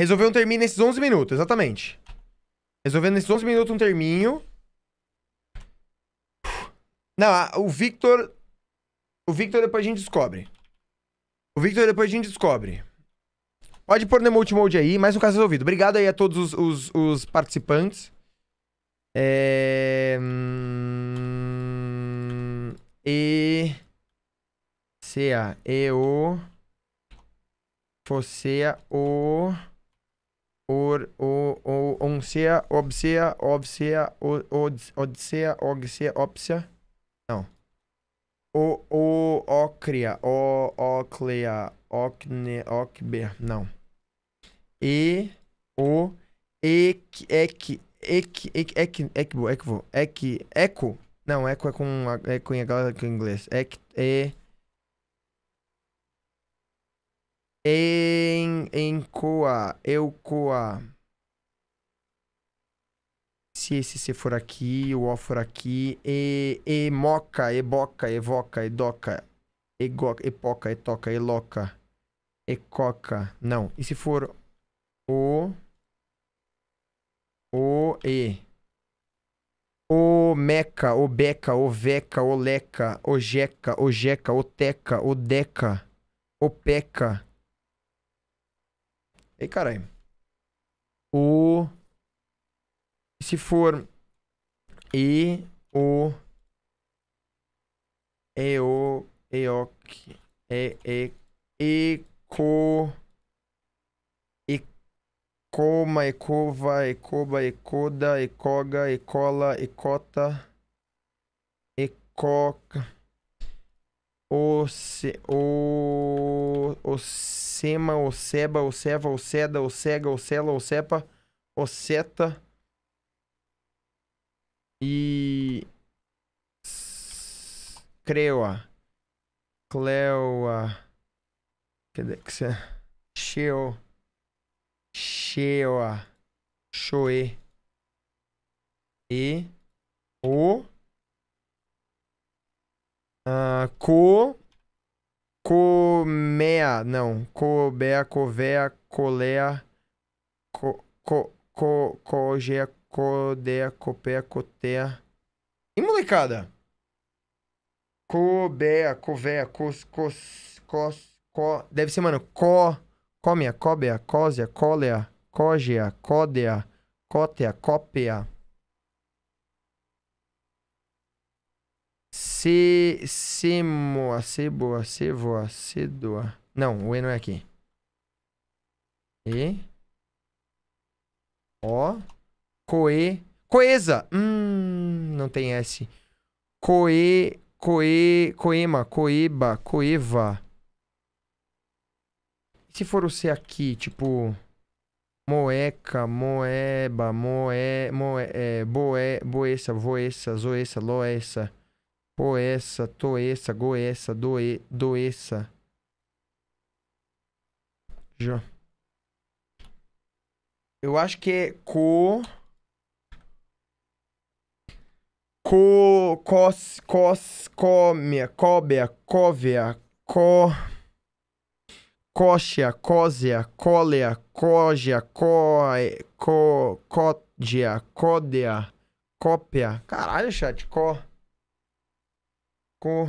Resolver um terminho nesses 11 minutos, exatamente. Resolvendo nesses 11 minutos um terminho. Não, o Victor... O Victor depois a gente descobre. O Victor depois a gente descobre. Pode pôr no Emote Mode aí, mais um caso resolvido. Obrigado aí a todos os, os, os participantes. É... Hum, e... C-A-E-O... Focea o or, o, o, o o obseia, odisseia, ogseia, opsia. Não. O, o, ocria, o, oclea, ocne, ocber, não. E, o, ek, ek, ek, ek, ek, ekbo, ekvo, ek, eco. Não, eco é com, é com em inglês. Ek, e, Em, em coa, eu coa. Se esse C for aqui, o O for aqui, e, e moca, e e evoca, e toca e loca e coca Não, e se for o, o, e. o o o o o meca beca veca leca jeca o jeca o teca o deca o peca Ei, caralho. O. Se for. E. O. E. O. E. O. E. E. e coda e ecova, ecoba, ecoda, ecoga, ecola, ecota. Ecoca. Oce, o, o oceba, oceva, oceda, o ocela, o oceta e Creua, cleoa, cadê que você cheo, cheoa, choe e o ah, co. Comea. Não. Cobea, covea, colea. Co. Co. Co. Cogea, codea, copea, cotea. E molecada? Cobea, covea, cos. cos. cos. co. Deve ser, mano. Co. Comea, cobea, cosia, colea, cogea, codea, cotea, copea. Se, semoa, seboa, sevoa, sedoa. Não, o E não é aqui. E. O. Coe. Coesa. Hum, não tem S. Coe. Coe. Coema. Coeba. Coeva. E se for o C aqui, tipo. Moeca, moeba, moe, moe, é, boe, boeça, voeça, zoeça, loeça. Poessa, toessa, goessa, doe, doeça. Já. Eu acho que é co... Co... Cos... Cos... Comia... Cóbia... Cóvia... Co... coxa Cósia... Cólea... Cógia... Coe... Co... Códia... Códea... Cópia... Caralho, chat. Có... Co co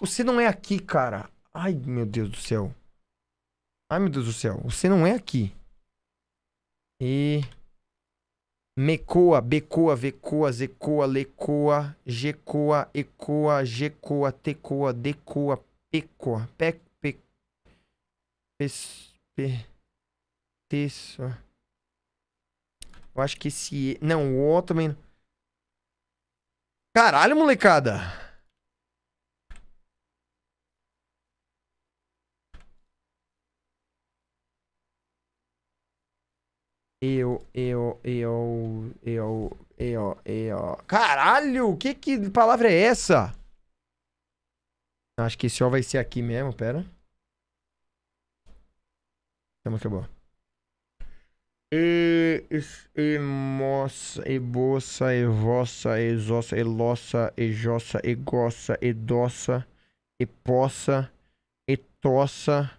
Você não é aqui, cara. Ai, meu Deus do céu. Ai, meu Deus do céu. Você não é aqui. E. Mecoa, becoa, vecoa, zecoa, lecoa, gecoa, ecoa, gecoa, tecoa, decoa, pecoa, pe, pe, pe, pe, teço. Eu acho que esse. Não, o O também. Caralho, molecada. Eu, eu, eu, eu, eu, eu. Caralho, que que palavra é essa? Acho que esse O vai ser aqui mesmo, pera. Tamo então, que e, e, e moça, e boça, e vossa, e zossa, e loça e jossa, e gossa, e doça, e poça, e tossa,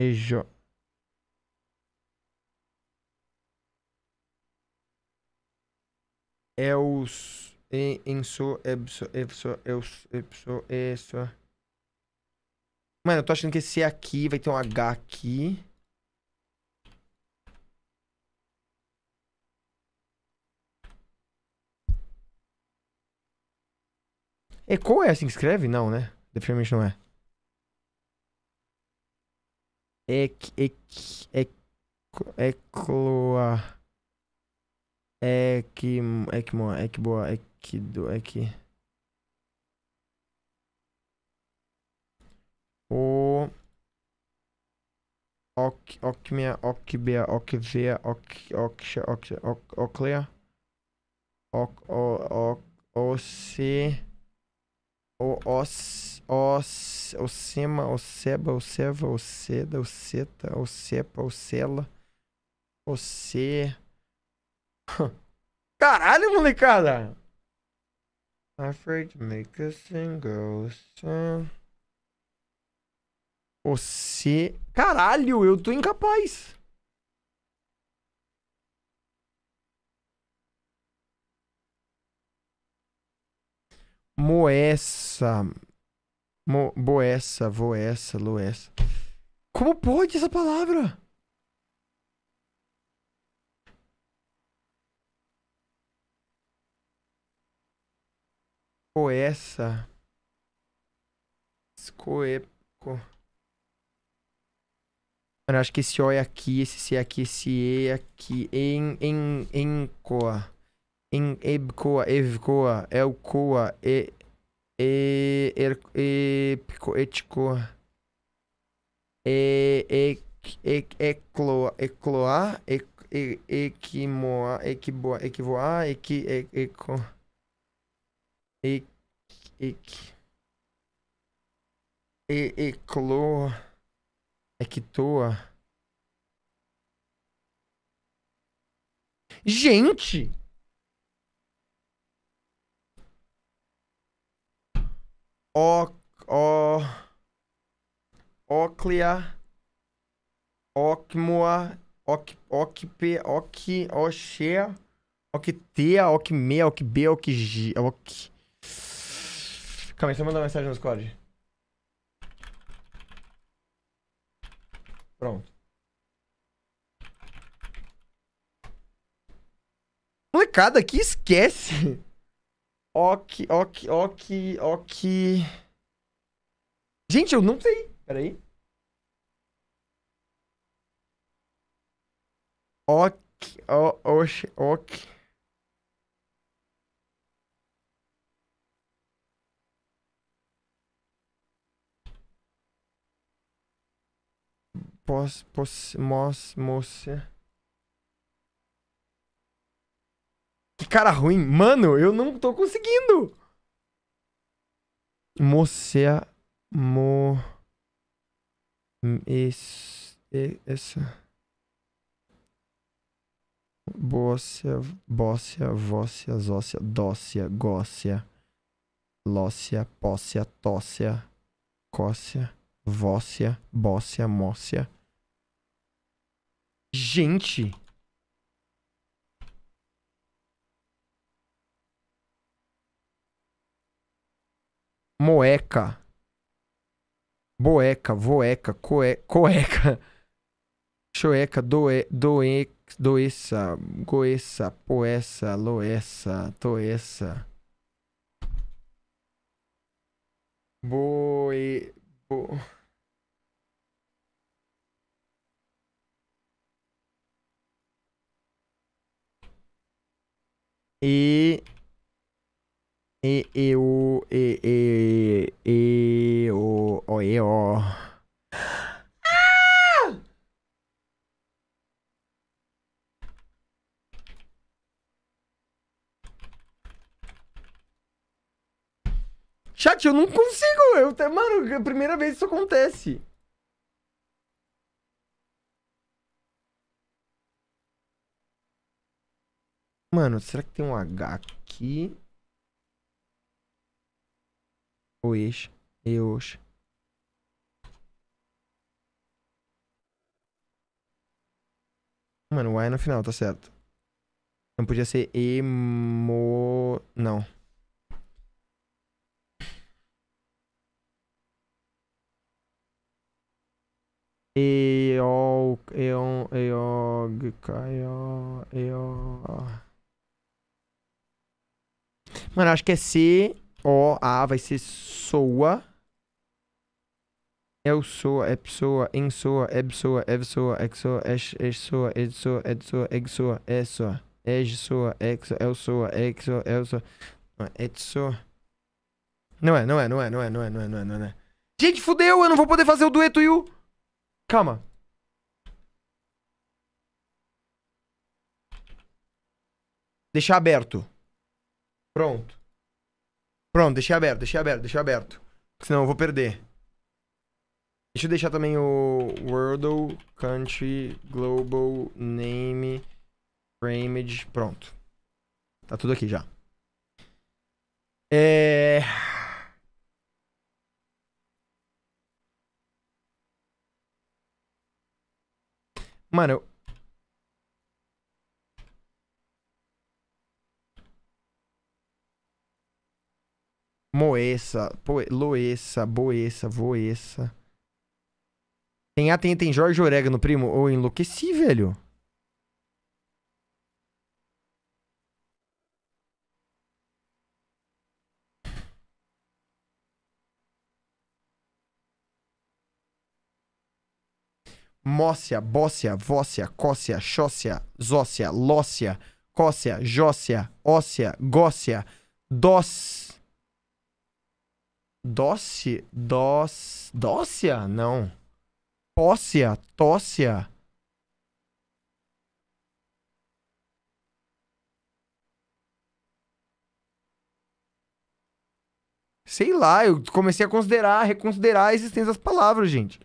e jo... Eus, e inso, ebso, ebso, eus, ebso, eso... Mano, eu tô achando que esse aqui vai ter um H aqui... Eco é, é assim que escreve? Não, né? Definitivamente não é. Ec, ec, ec, ecloa. Ec, ecmo, ecboa, ecdo, ec. O. o ocmia, ocbea, ocvea, ok, oxa, oxa, oclea. o o, o, o, o, o, os, o o o o os, o Oceba, o Oceda, o Ocepa, o Ocê. Caralho, molecada! Afraid to make a single o Você. Caralho, eu tô incapaz. Moessa. Mo, boessa, voessa, loessa. Como pode essa palavra? Coessa. Escoeco. Mano, acho que esse O é aqui, esse C é aqui, esse E é aqui. Em, em, encoa em Ebcoa, Evcoa, Elcoa, e, e, er, pico Etcoa, e, e, e, ecloa, ecloa, e, e, equimoa, equiboa, equivoa, equi, e, eco, e, e, e, ecloa, ectoa. Gente! O, o, Oclea. Ocmoa, Oc, Ocpe, Oc, Oxea, Octea, Ocmea, Ocb, Ocg, Oc... Calma aí, deixa eu mandar uma mensagem no Discord. Pronto. Molecada, que esquece! Ok, ok, ok, ok. Gente, eu não sei. Peraí. Ok, oxe, ok. Pos, pós, mos, moça. cara ruim. Mano, eu não tô conseguindo. Mocia. Mo. Esse. Essa. Bócia. Bócia. Vócia. Zócia. Dócia. Gócia. Lócia. Pócia. Tócia. Cócia. Vócia. Bócia. Mócia. Gente. moeca, boeca, voeca, coe, coeca, choeca, doe, doe, doeça, goeça, poeça, loeça, toeça. Boe, bo... E e eu e eu não consigo. Eu, mano, é a primeira vez que isso acontece. Mano, será que tem um H aqui? Oixa, Eoxa. Mano, o Y é no final, tá certo. Não podia ser emo... Não. Eol, Eon, Eog, Caio, Eol. Mano, acho que é C-O-A, vai ser soa. Eu sou, é pessoa, é em soa, é pessoa, é pessoa, é pessoa, é pessoa, é pessoa, é pessoa, é pessoa, é pessoa, é pessoa, é pessoa, é pessoa, é pessoa, é pessoa, é pessoa. É é, não é, não é, não é, não é, não é, não é, não é, Gente, fudeu, eu não vou poder fazer o dueto, Yu. Calma. Deixar aberto. Pronto. Pronto, deixei aberto, deixei aberto, deixei aberto. Senão eu vou perder. Deixa eu deixar também o World Country, Global, Name, Framed. Pronto. Tá tudo aqui já. É... Mano, eu... Moessa, Poe... Loessa, Boessa, Voessa. Tem A, tem, tem Jorge no primo. Ô, enlouqueci, velho. Mócia, Bócia, Vócia, Cócia, Xócia, Zócia, Lócia, Cócia, Jócia, Ócia, Gócia, Dós. Dóce, dós, dócia? Não. Pócia, tócia. Sei lá, eu comecei a considerar, reconsiderar a existência das palavras, gente.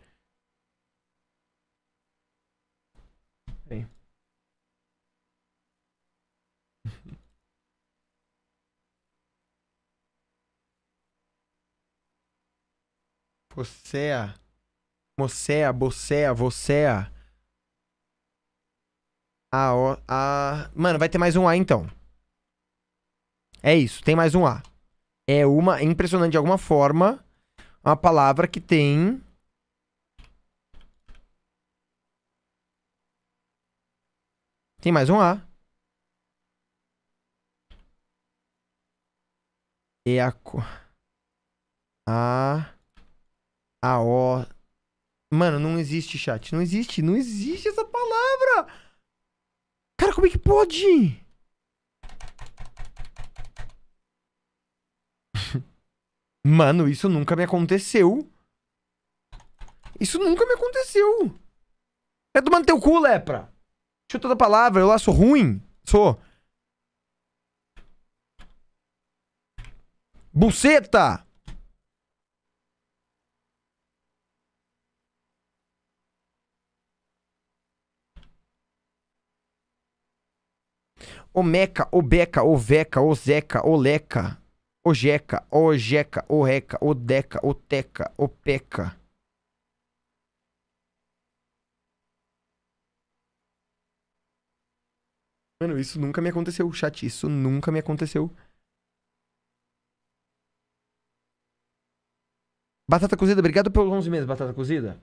Focea. Mocea, Bocea, Vocea. A, O, A... Mano, vai ter mais um A, então. É isso, tem mais um A. É uma, é impressionante de alguma forma, uma palavra que tem... Tem mais um A. Eaco. É a... AO. Mano, não existe chat. Não existe, não existe essa palavra. Cara, como é que pode? Mano, isso nunca me aconteceu. Isso nunca me aconteceu. É manter teu cu, lepra. Chuta da palavra, eu lá sou ruim. Sou. Buceta! Omeca, Obeca, Oveca, Ozeca, Oleca, Ojeca, Ojeca, Oreca, Odeca, Oteca, Opeca. Mano, isso nunca me aconteceu, chat. Isso nunca me aconteceu. Batata cozida, obrigado pelos 11 meses, batata cozida.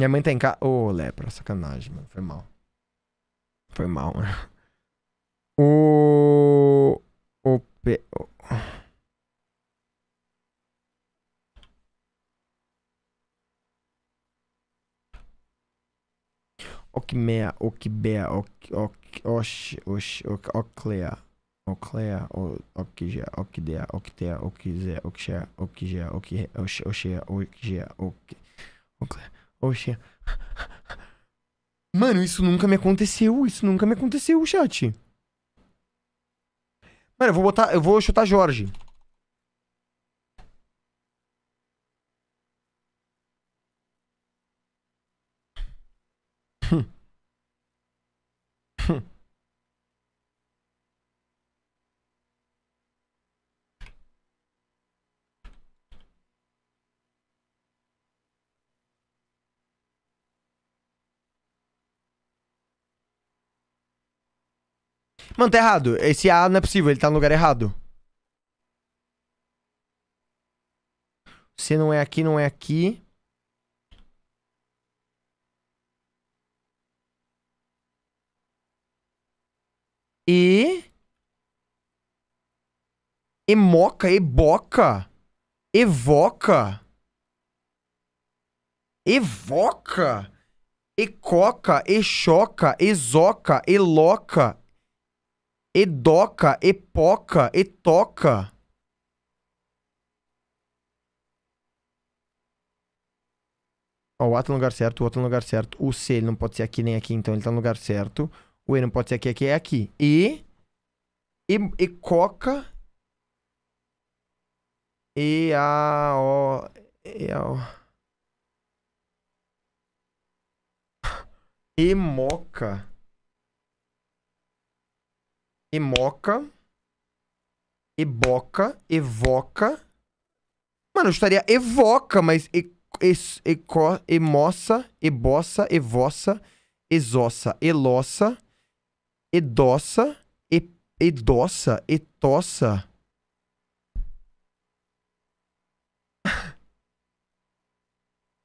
Minha mãe tá em casa. Ô, oh, lepra, sacanagem, mano. Foi mal. Foi mal, mano. O. O. P... O... Okmea, Okbea, Osh, Osh, Oclea, Oclea, Okgea, Okdea, Oktea, Okzea, Okshea, Okgea, Oshea, Okgea, Oklea. Oxê. Mano, isso nunca me aconteceu. Isso nunca me aconteceu, chat. Mano, eu vou botar. Eu vou chutar Jorge. Mano, tá errado. Esse A não é possível, ele tá no lugar errado. Você não é aqui, não é aqui. E... Emoca, eboca. Evoca. Evoca. Ecoca, exoca, exoca, eloca, Edoca, Epoca, Etoca. Ó, o A tá no lugar certo, o outro tá no lugar certo. O C ele não pode ser aqui nem aqui, então ele tá no lugar certo. O E não pode ser aqui, aqui é aqui. E. E, e coca. E a o e a o E moca. Emoca. Eboca. Evoca. Mano, eu estaria evoca, mas e, e, eco, emoça. ebossa, evossa, exossa, elossa, edossa, e, edossa, etossa.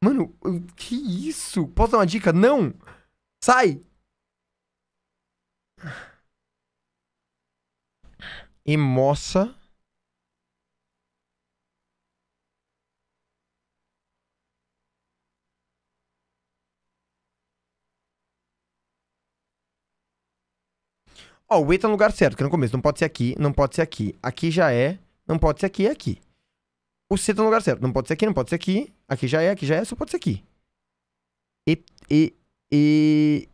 Mano, que isso? Posso dar uma dica? Não! Sai! Emossa. Ó, oh, o E tá no lugar certo, que no começo. Não pode ser aqui, não pode ser aqui. Aqui já é, não pode ser aqui, é aqui. O C tá no lugar certo. Não pode ser aqui, não pode ser aqui. Aqui já é, aqui já é, só pode ser aqui. E, e, e,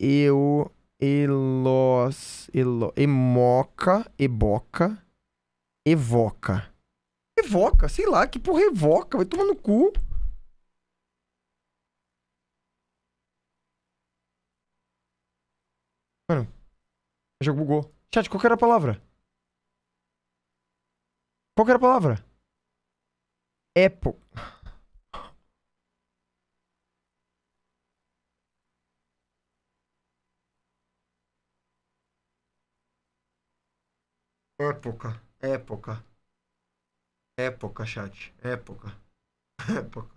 e, eu... Elos, elo, emoca, eboca, evoca. Evoca, sei lá, que porra é evoca, vai tomar no cu. Mano, o jogo bugou. Chat, qual que era a palavra? Qual que era a palavra? Apple. Época, época. Época, chat. Época. Época.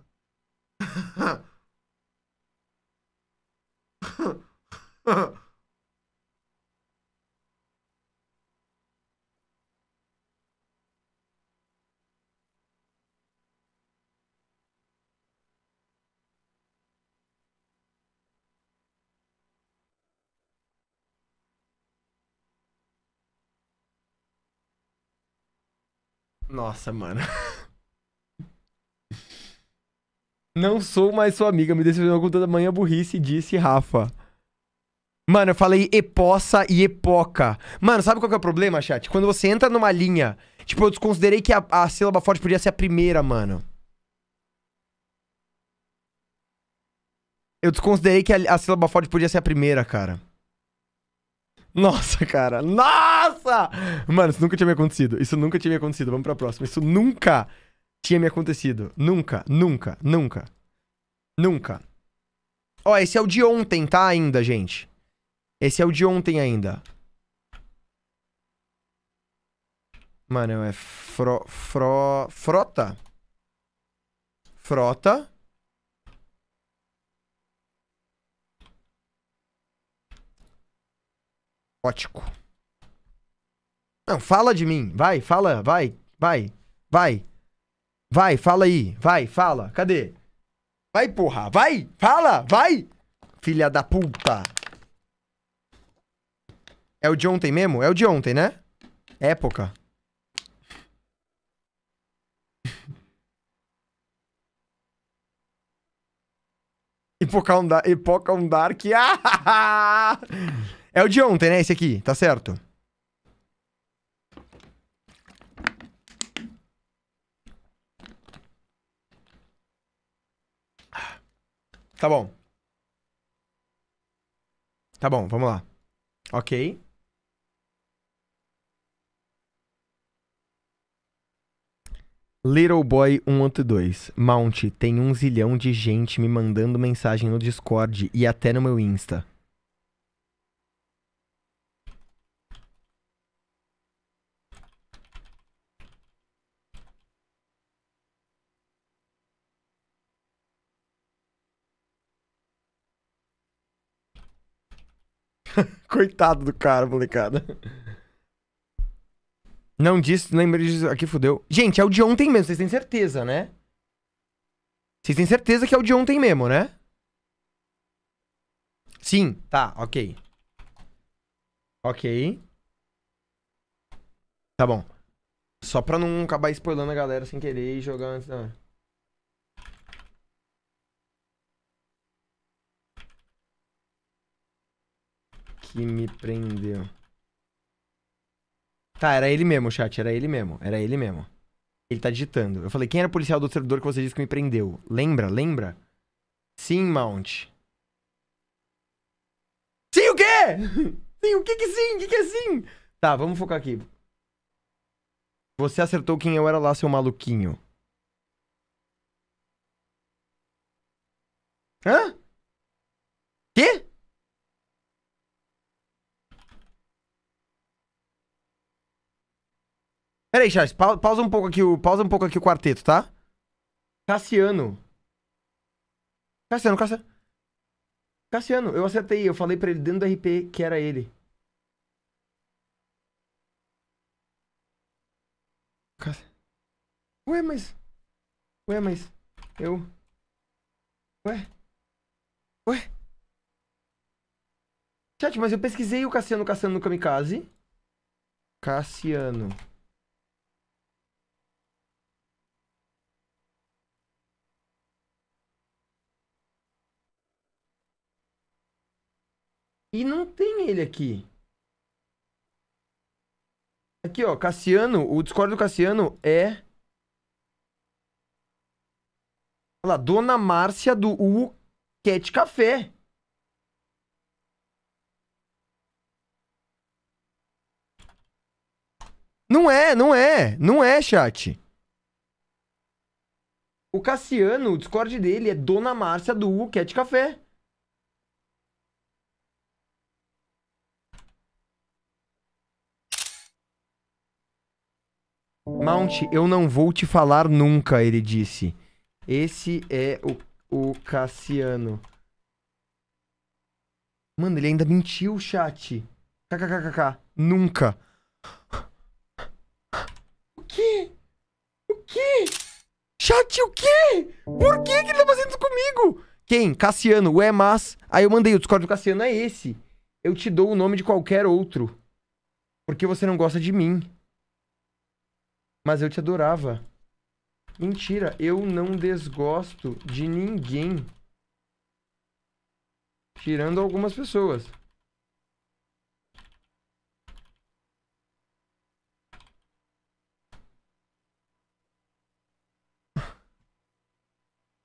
Nossa, mano. Não sou mais sua amiga, me decepcionou com toda manhã burrice, disse Rafa. Mano, eu falei epossa e epoca. Mano, sabe qual que é o problema, chat? Quando você entra numa linha, tipo, eu desconsiderei que a, a sílaba forte podia ser a primeira, mano. Eu desconsiderei que a, a sílaba forte podia ser a primeira, cara. Nossa, cara. Nossa! Mano, isso nunca tinha me acontecido. Isso nunca tinha me acontecido. Vamos pra próxima. Isso nunca tinha me acontecido. Nunca, nunca, nunca. Nunca. Ó, esse é o de ontem, tá? Ainda, gente. Esse é o de ontem ainda. Mano, é fro, fro, frota. Frota. Ótico. Não, fala de mim. Vai, fala, vai, vai, vai. Vai, fala aí. Vai, fala. Cadê? Vai, porra. Vai, fala, vai. Filha da puta. É o de ontem mesmo? É o de ontem, né? Época. Hipoca um, da... um Dark. É o de ontem, né? Esse aqui, tá certo? Tá bom. Tá bom, vamos lá. Ok. Little Boy 182. Mount, tem um zilhão de gente me mandando mensagem no Discord e até no meu Insta. Coitado do cara, molecada. Não disse, lembrei disso. Aqui fudeu. Gente, é o de ontem mesmo, vocês têm certeza, né? Vocês têm certeza que é o de ontem mesmo, né? Sim, tá, ok. Ok. Tá bom. Só pra não acabar spoilando a galera sem querer e jogar antes da. que me prendeu. Tá, era ele mesmo, chat. Era ele mesmo. Era ele mesmo. Ele tá digitando. Eu falei, quem era o policial do servidor que você disse que me prendeu? Lembra? Lembra? Sim, Mount. Sim, o quê? Sim, o que que sim? O que que é sim? Tá, vamos focar aqui. Você acertou quem eu era lá, seu maluquinho. Hã? Quê? Peraí, Charles, pa pausa um pouco aqui o pausa um pouco aqui o quarteto, tá? Cassiano. Cassiano, Cassiano. Cassiano, eu acertei, eu falei para ele dentro do RP que era ele. Cassiano. Ué, mas Ué, mas eu Ué. Ué. Chat, mas eu pesquisei o Cassiano Cassiano no Kamikaze. Cassiano. E não tem ele aqui. Aqui, ó, Cassiano, o Discord do Cassiano é. Olha lá, Dona Márcia do U Cat Café. Não é, não é, não é, chat. O Cassiano, o Discord dele é Dona Márcia do U Cat Café. Mount, eu não vou te falar nunca, ele disse. Esse é o, o Cassiano. Mano, ele ainda mentiu, chat. KKKKK. Nunca. O quê? O quê? Chat, o quê? Por que que ele tá fazendo isso comigo? Quem? Cassiano. Ué, mas... Aí eu mandei, o Discord do Cassiano é esse. Eu te dou o nome de qualquer outro. Porque você não gosta de mim. Mas eu te adorava. Mentira, eu não desgosto de ninguém. Tirando algumas pessoas.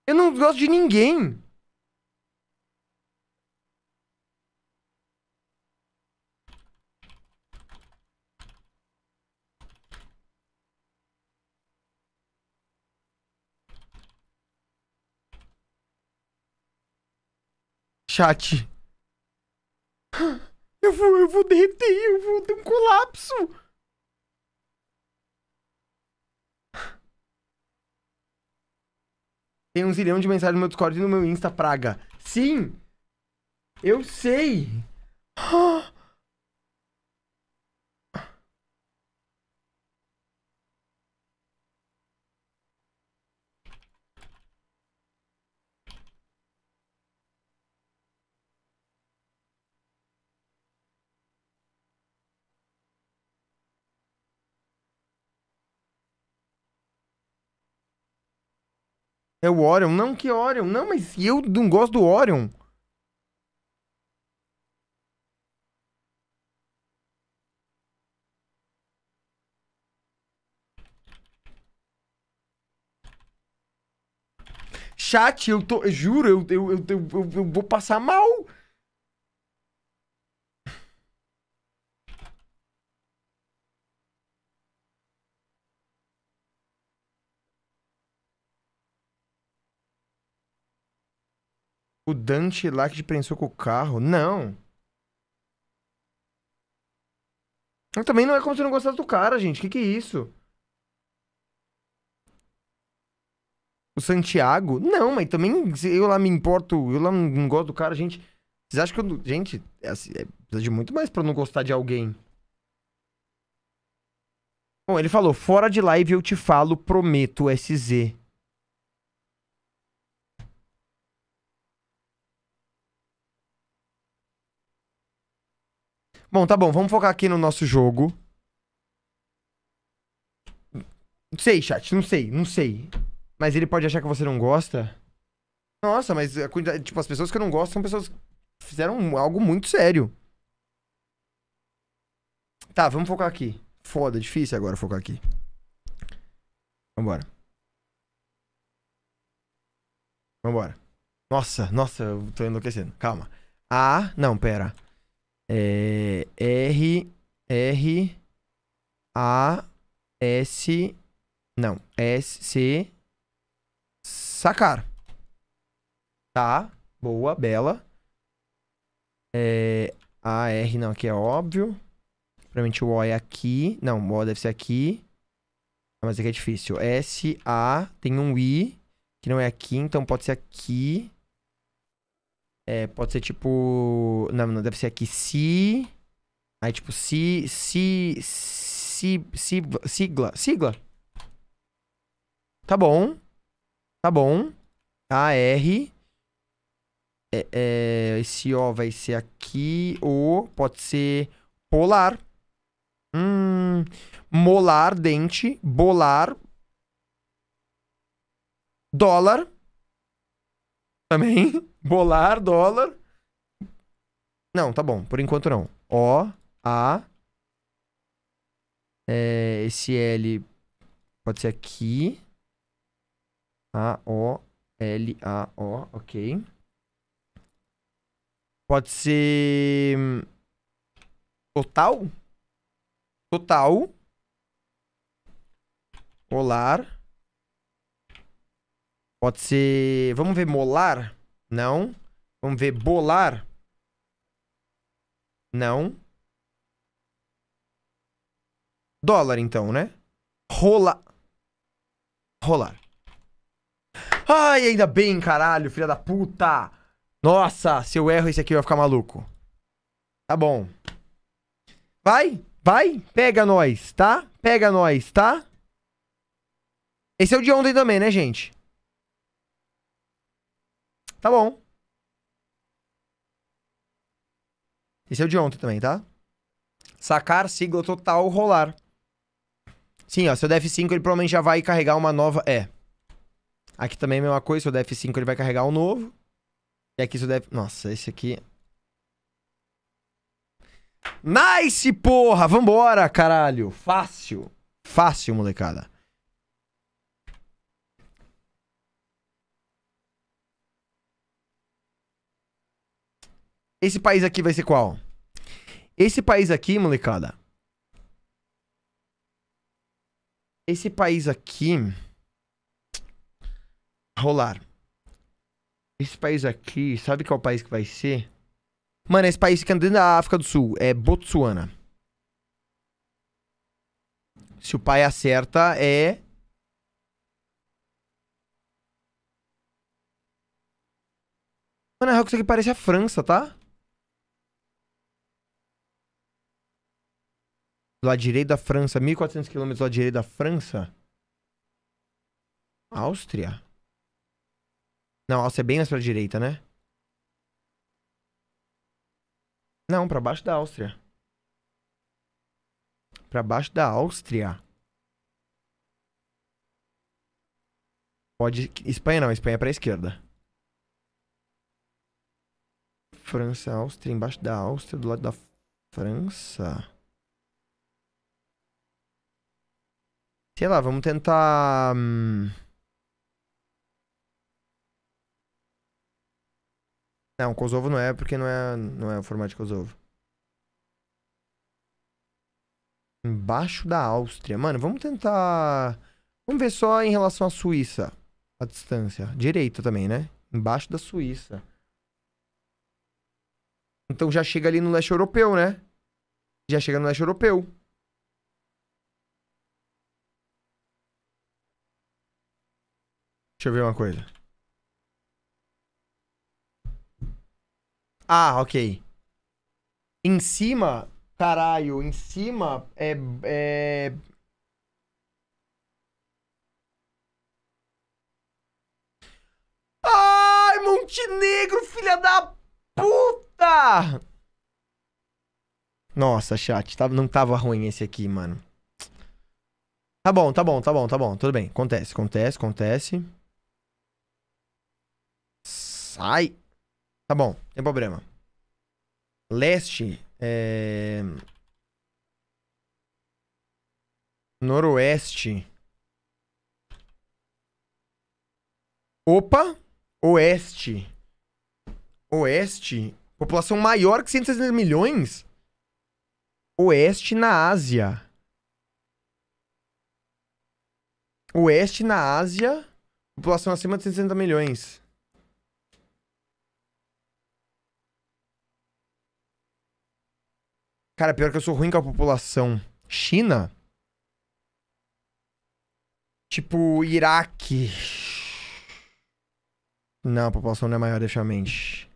Eu não gosto de ninguém. Chat. Eu vou, eu vou derreter, eu vou ter um colapso. Tem um zilhão de mensagens no meu Discord e no meu Insta, praga. Sim! Eu sei! Ah, É o Orion. Não, que Orion? Não, mas eu não gosto do Orion. Chat, eu tô. juro, eu, eu, eu, eu, eu vou passar mal. O Dante lá que te prensou com o carro? Não. Também não é como se não gostasse do cara, gente. Que que é isso? O Santiago? Não, mas também eu lá me importo, eu lá não gosto do cara, gente. Vocês acham que eu. Gente, é, assim, é, precisa de muito mais pra eu não gostar de alguém. Bom, ele falou: fora de live eu te falo, prometo, SZ. Bom, tá bom, vamos focar aqui no nosso jogo. Não sei, chat, não sei, não sei. Mas ele pode achar que você não gosta? Nossa, mas tipo, as pessoas que não gostam são pessoas que fizeram algo muito sério. Tá, vamos focar aqui. Foda, difícil agora focar aqui. Vambora. Vambora. Nossa, nossa, eu tô enlouquecendo. Calma. Ah, não, pera. É, R, R, A, S, não, S, C, sacar. Tá, boa, bela. É, A, R, não, aqui é óbvio. Provavelmente o O é aqui, não, o O deve ser aqui. Ah, mas aqui é difícil. S, A, tem um I, que não é aqui, então pode ser aqui. É, pode ser tipo. Não, não, deve ser aqui se. Aí tipo se. Se. si si sigla. Sigla. Tá bom. Tá bom. A, tá, R. É, é, esse O vai ser aqui. O pode ser polar. Hum, molar, dente. Bolar. Dólar. Também. Bolar, dólar. Não, tá bom. Por enquanto não. O, A. É, esse L pode ser aqui. A, O, L, A, O. Ok. Pode ser. Total? Total. molar. Pode ser. Vamos ver molar? Não. Vamos ver. Bolar. Não. Dólar, então, né? Rola. Rolar. Ai, ainda bem, caralho, filha da puta. Nossa, se eu erro esse aqui, eu vou ficar maluco. Tá bom. Vai, vai. Pega nós, tá? Pega nós, tá? Esse é o de ontem também, né, gente? Tá bom. Esse é o de ontem também, tá? Sacar, sigla total, rolar. Sim, ó, seu df F5, ele provavelmente já vai carregar uma nova... É. Aqui também é a mesma coisa, Seu df F5, ele vai carregar um novo. E aqui seu DF. Nossa, esse aqui... Nice, porra! Vambora, caralho! Fácil. Fácil, molecada. Esse país aqui vai ser qual? Esse país aqui, molecada. Esse país aqui. Rolar. Esse país aqui, sabe qual país que vai ser? Mano, esse país fica dentro da África do Sul. É Botsuana. Se o pai acerta, é. Mano, é real, isso aqui parece a França, tá? do lado direito da França, 1.400 quilômetros do lado direito da França. Áustria? Não, Áustria é bem mais pra direita, né? Não, pra baixo da Áustria. Pra baixo da Áustria. Pode. Espanha não, Espanha é pra esquerda. França, Áustria, embaixo da Áustria, do lado da França. Sei lá, vamos tentar. Hum, não, Kosovo não é porque não é, não é o formato de Kosovo. Embaixo da Áustria. Mano, vamos tentar. Vamos ver só em relação à Suíça. A distância. Direita também, né? Embaixo da Suíça. Então já chega ali no leste europeu, né? Já chega no leste europeu. Deixa eu ver uma coisa. Ah, ok. Em cima, caralho, em cima é. é... Ai, Montenegro, filha da puta! Nossa, chat, tá, não tava ruim esse aqui, mano. Tá bom, tá bom, tá bom, tá bom, tudo bem. Acontece, acontece, acontece. Sai! Tá bom, tem problema. Leste. É... Noroeste. Opa! Oeste. Oeste. População maior que 160 milhões? Oeste na Ásia. Oeste na Ásia. População acima de 160 milhões. Cara, pior que eu sou ruim com a população. China? Tipo, Iraque. Não, a população não é maior, deixa eu mente.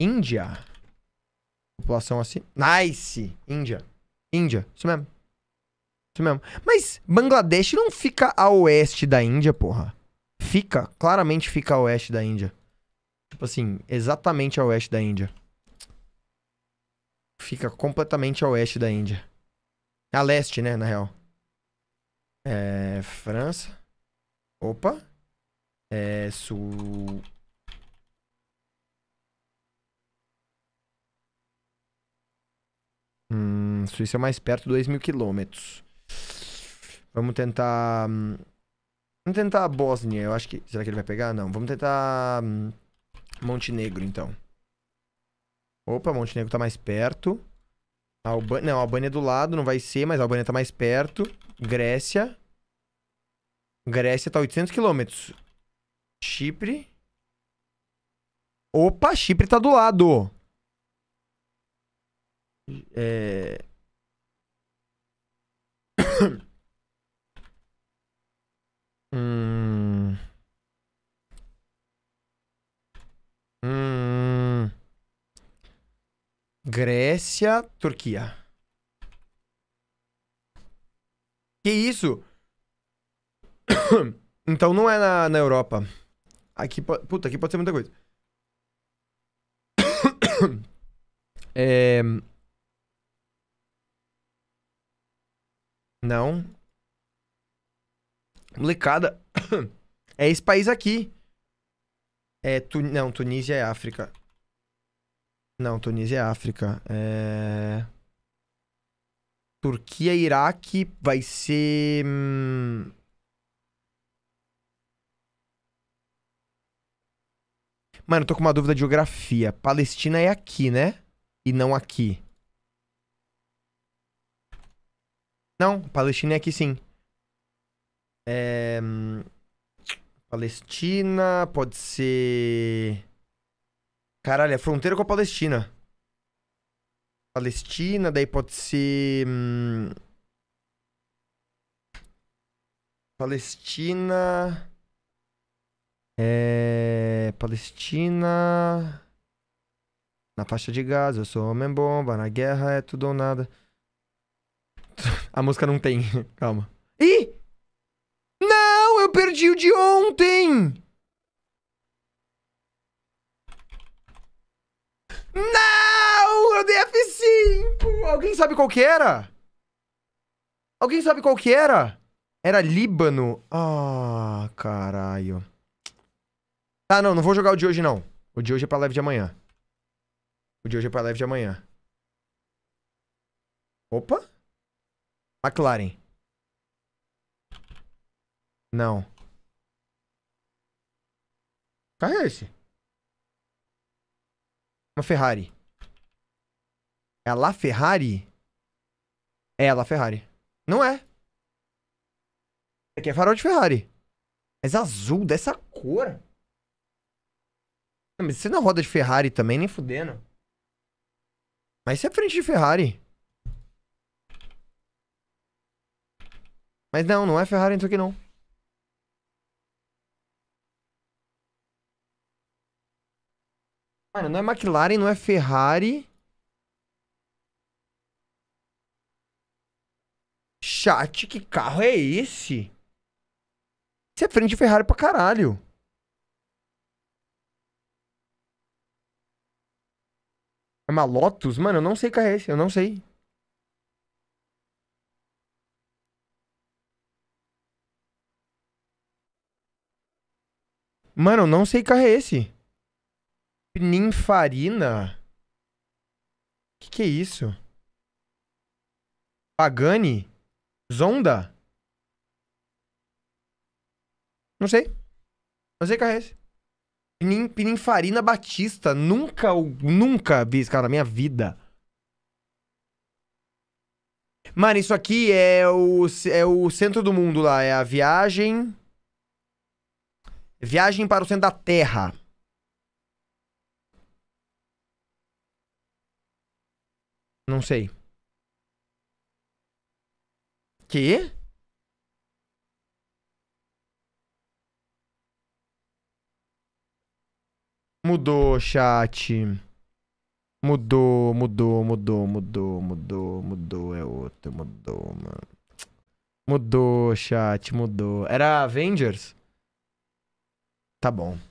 Índia. População assim. Nice! Índia. Índia, isso mesmo. Isso mesmo. Mas Bangladesh não fica a oeste da Índia, porra. Fica, claramente fica a oeste da Índia. Tipo assim, exatamente a oeste da Índia. Fica completamente a oeste da Índia. A leste, né, na real. É. França. Opa. É. Sul. Hum, Suíça é mais perto, 2 mil quilômetros. Vamos tentar. Hum, vamos tentar a Bósnia. Eu acho que. Será que ele vai pegar? Não. Vamos tentar. Hum, Montenegro, então. Opa, Montenegro tá mais perto. Alba... Não, Albânia é do lado, não vai ser, mas a Albânia tá mais perto. Grécia. Grécia tá 800 quilômetros. Chipre. Opa, Chipre tá do lado. É... hum... Grécia, Turquia. Que isso? então não é na, na Europa. Aqui, puta, aqui pode ser muita coisa. é... Não. Molecada. é esse país aqui. É, tu... Não, Tunísia é África. Não, Tunísia é África. É... Turquia e Iraque vai ser. Hum, Mano, Mano, tô com uma dúvida de geografia. Palestina é aqui, né? E não aqui. Não, Palestina é aqui sim. É... Hum, Palestina pode ser. Caralho, é fronteira com a Palestina. Palestina, daí pode ser. Hum... Palestina. É. Palestina. Na faixa de Gaza, eu sou homem bomba, na guerra é tudo ou nada. A música não tem, calma. Ih! Não, eu perdi o de ontem! Não! Eu dei F5! Alguém sabe qual que era? Alguém sabe qual que era? Era Líbano. Ah, caralho. Tá, não, não vou jogar o de hoje, não. O de hoje é pra live de amanhã. O de hoje é pra live de amanhã. Opa. McLaren. Não. é esse. Uma Ferrari. É a La Ferrari? É a La Ferrari. Não é. Isso aqui é farol de Ferrari. Mas é azul, dessa cor. Não, mas isso não é roda de Ferrari também, nem fudendo. Mas isso é frente de Ferrari. Mas não, não é Ferrari, isso aqui não. Mano, não é McLaren, não é Ferrari. Chat, que carro é esse? Isso é frente de Ferrari pra caralho. É uma Lotus? Mano, eu não sei que é esse, eu não sei. Mano, eu não sei que carro é esse. Pininfarina, O que, que é isso? Pagani? Zonda? Não sei. Não sei o que é esse. Pinin, Pininfarina Batista. Nunca, nunca vi esse cara na minha vida. Mano, isso aqui é o, é o centro do mundo lá. É a viagem. Viagem para o centro da Terra. Não sei. Que? Mudou, chat. Mudou, mudou, mudou, mudou, mudou, mudou. É outro, mudou, mano. Mudou, chat, mudou. Era Avengers? Tá bom.